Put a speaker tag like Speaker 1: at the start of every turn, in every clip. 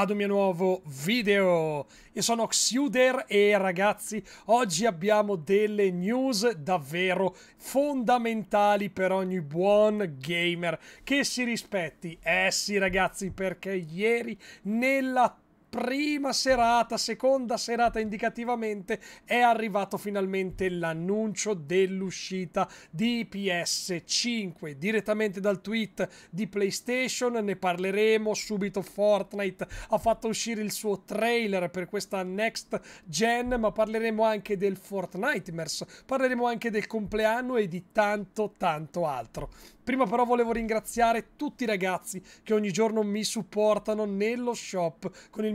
Speaker 1: ad un mio nuovo video. Io sono Xuder e ragazzi, oggi abbiamo delle news davvero fondamentali per ogni buon gamer che si rispetti. Eh sì ragazzi, perché ieri nella prima serata, seconda serata indicativamente, è arrivato finalmente l'annuncio dell'uscita di PS5 direttamente dal tweet di PlayStation. Ne parleremo subito. Fortnite ha fatto uscire il suo trailer per questa next gen, ma parleremo anche del Fortniteverse, parleremo anche del compleanno e di tanto, tanto altro. Prima però volevo ringraziare tutti i ragazzi che ogni giorno mi supportano nello shop con il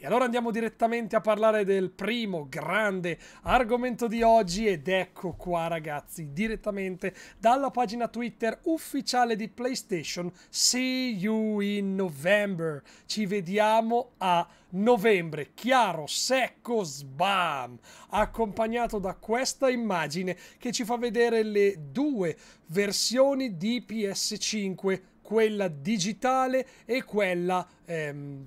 Speaker 1: E allora andiamo direttamente a parlare del primo grande argomento di oggi ed ecco qua ragazzi, direttamente dalla pagina Twitter ufficiale di PlayStation, see you in November. Ci vediamo a novembre, chiaro, secco, sbam, accompagnato da questa immagine che ci fa vedere le due versioni di PS5, quella digitale e quella ehm,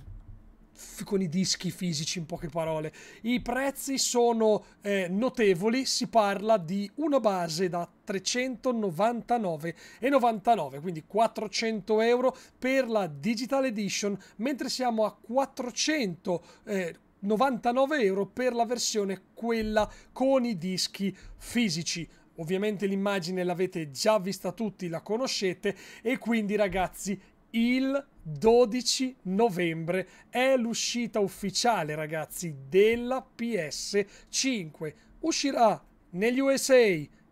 Speaker 1: con i dischi fisici, in poche parole. I prezzi sono eh, notevoli, si parla di una base da 399,99, quindi 400 euro per la Digital Edition, mentre siamo a 400 eh, 99 euro per la versione quella con i dischi fisici. Ovviamente l'immagine l'avete già vista tutti, la conoscete e quindi ragazzi il 12 novembre è l'uscita ufficiale, ragazzi, della PS5. Uscirà negli USA,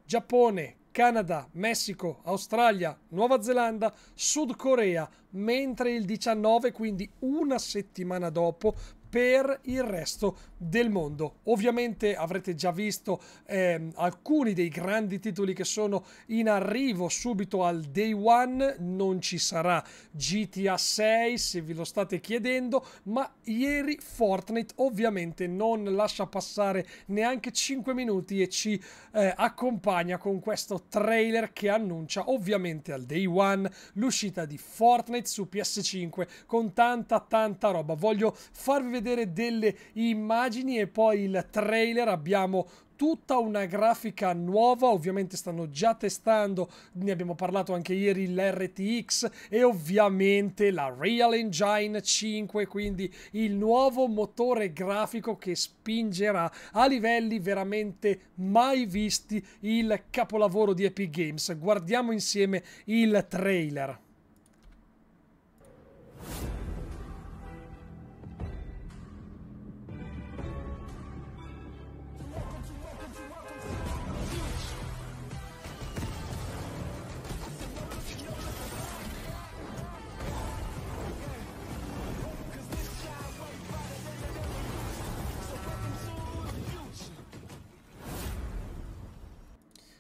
Speaker 1: Giappone, Canada, Messico, Australia, Nuova Zelanda, Sud Corea, mentre il 19, quindi una settimana dopo, per il resto del mondo. Ovviamente avrete già visto eh, alcuni dei grandi titoli che sono in arrivo subito al day one, non ci sarà GTA 6 se vi lo state chiedendo, ma ieri Fortnite ovviamente non lascia passare neanche 5 minuti e ci eh, accompagna con questo trailer che annuncia ovviamente al day one l'uscita di Fortnite su PS5 con tanta tanta roba. Voglio farvi vedere vedere delle immagini e poi il trailer abbiamo tutta una grafica nuova, ovviamente stanno già testando, ne abbiamo parlato anche ieri, l'RTX e ovviamente la Real Engine 5, quindi il nuovo motore grafico che spingerà a livelli veramente mai visti il capolavoro di Epic Games. Guardiamo insieme il trailer.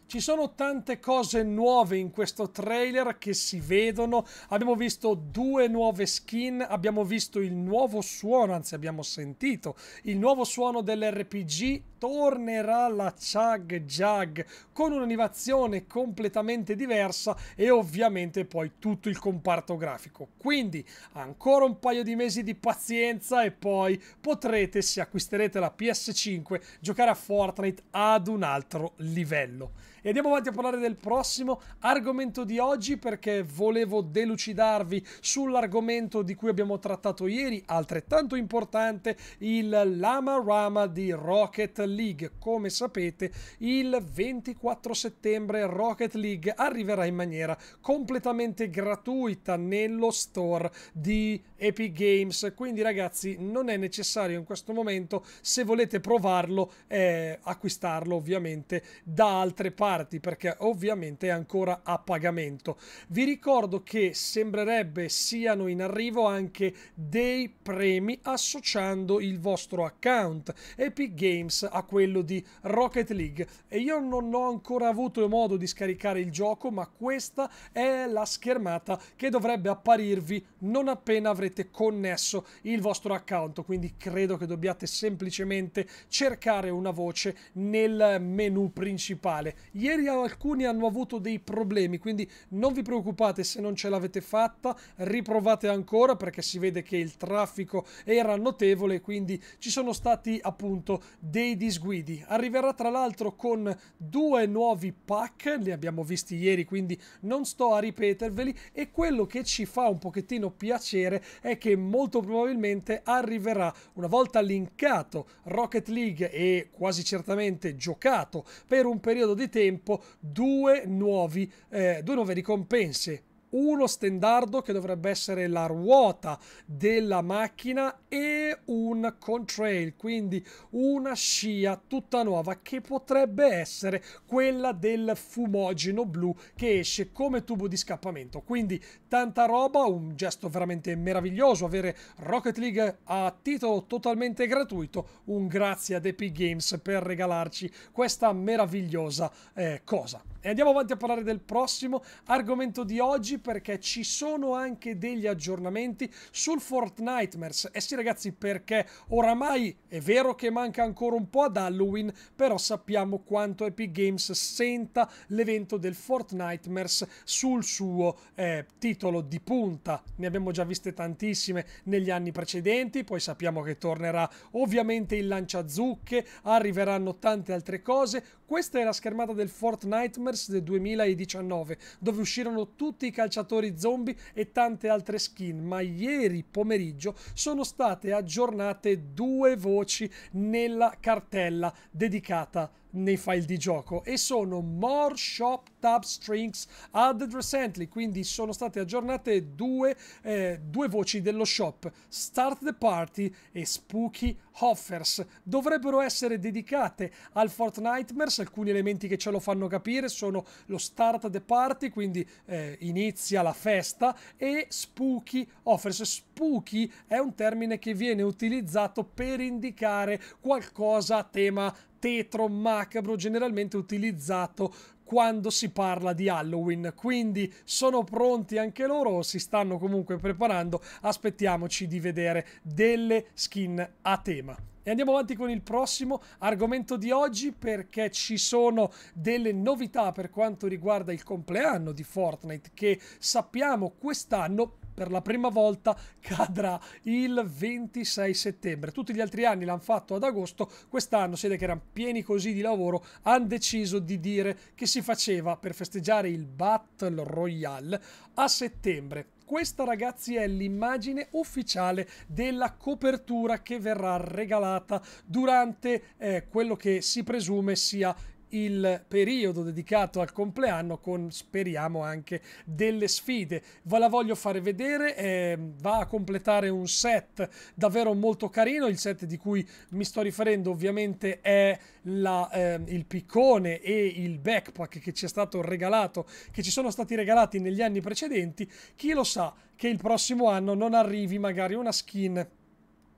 Speaker 1: Ci sono tante cose nuove in questo trailer che si vedono. Abbiamo visto due nuove skin, abbiamo visto il nuovo suono, anzi abbiamo sentito il nuovo suono dell'RPG. Tornerà la Chug Jug con un'animazione completamente diversa e ovviamente poi tutto il comparto grafico. Quindi ancora un paio di mesi di pazienza e poi potrete, se acquisterete la PS5, giocare a Fortnite ad un altro livello. E andiamo avanti a parlare del prossimo argomento di oggi perché volevo delucidarvi sull'argomento di cui abbiamo trattato ieri, altrettanto importante, il Lama Rama di Rocket League. Come sapete, il 24 settembre Rocket League arriverà in maniera completamente gratuita nello store di Epic Games. Quindi ragazzi, non è necessario in questo momento, se volete provarlo, eh, acquistarlo ovviamente da altre parti parti perché ovviamente è ancora a pagamento. Vi ricordo che sembrerebbe siano in arrivo anche dei premi associando il vostro account Epic Games a quello di Rocket League e io non ho ancora avuto modo di scaricare il gioco ma questa è la schermata che dovrebbe apparirvi non appena avrete connesso il vostro account quindi credo che dobbiate semplicemente cercare una voce nel menu principale Ieri alcuni hanno avuto dei problemi, quindi non vi preoccupate se non ce l'avete fatta, riprovate ancora perché si vede che il traffico era notevole, quindi ci sono stati appunto dei disguidi. Arriverà tra l'altro con due nuovi pack, li abbiamo visti ieri, quindi non sto a ripeterveli e quello che ci fa un pochettino piacere è che molto probabilmente arriverà una volta linkato Rocket League e quasi certamente giocato per un periodo di tempo tempo due, nuovi, eh, due nuove ricompense uno stendardo che dovrebbe essere la ruota della macchina e un contrail, quindi una scia tutta nuova che potrebbe essere quella del fumogeno blu che esce come tubo di scappamento. Quindi tanta roba, un gesto veramente meraviglioso avere Rocket League a titolo totalmente gratuito. Un grazie ad Epic Games per regalarci questa meravigliosa eh, cosa. E andiamo avanti a parlare del prossimo argomento di oggi perché ci sono anche degli aggiornamenti sul Fortnitemers. Eh sì ragazzi perché oramai è vero che manca ancora un po' ad Halloween, però sappiamo quanto Epic Games senta l'evento del Fortnitemers sul suo eh, titolo di punta. Ne abbiamo già viste tantissime negli anni precedenti, poi sappiamo che tornerà ovviamente il lanciazucche, arriveranno tante altre cose. Questa è la schermata del Fortnitemers del 2019, dove uscirono tutti i calci calciatori zombie e tante altre skin, ma ieri pomeriggio sono state aggiornate due voci nella cartella dedicata a nei file di gioco e sono More Shop Tab Strings Added Recently, quindi sono state aggiornate due, eh, due voci dello shop, Start the Party e Spooky Offers. Dovrebbero essere dedicate al Fortniteverse, alcuni elementi che ce lo fanno capire sono lo Start the Party, quindi eh, inizia la festa, e Spooky Offers. Spooky è un termine che viene utilizzato per indicare qualcosa a tema tetro macabro generalmente utilizzato quando si parla di Halloween. Quindi sono pronti anche loro, si stanno comunque preparando, aspettiamoci di vedere delle skin a tema. E andiamo avanti con il prossimo argomento di oggi perché ci sono delle novità per quanto riguarda il compleanno di Fortnite che sappiamo quest'anno per la prima volta cadrà il 26 settembre. Tutti gli altri anni l'hanno fatto ad agosto, quest'anno, siete che erano pieni così di lavoro, hanno deciso di dire che si faceva per festeggiare il Battle Royale a settembre questa ragazzi è l'immagine ufficiale della copertura che verrà regalata durante eh, quello che si presume sia il periodo dedicato al compleanno con speriamo anche delle sfide ve la voglio fare vedere eh, va a completare un set davvero molto carino il set di cui mi sto riferendo ovviamente è la, eh, il piccone e il backpack che ci è stato regalato che ci sono stati regalati negli anni precedenti chi lo sa che il prossimo anno non arrivi magari una skin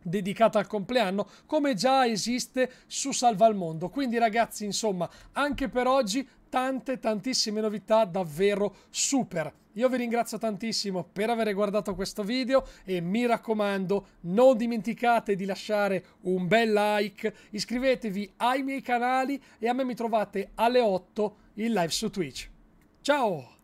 Speaker 1: dedicata al compleanno come già esiste su Salva al Mondo. Quindi ragazzi insomma anche per oggi tante tantissime novità davvero super. Io vi ringrazio tantissimo per aver guardato questo video e mi raccomando non dimenticate di lasciare un bel like, iscrivetevi ai miei canali e a me mi trovate alle 8 in live su Twitch. Ciao!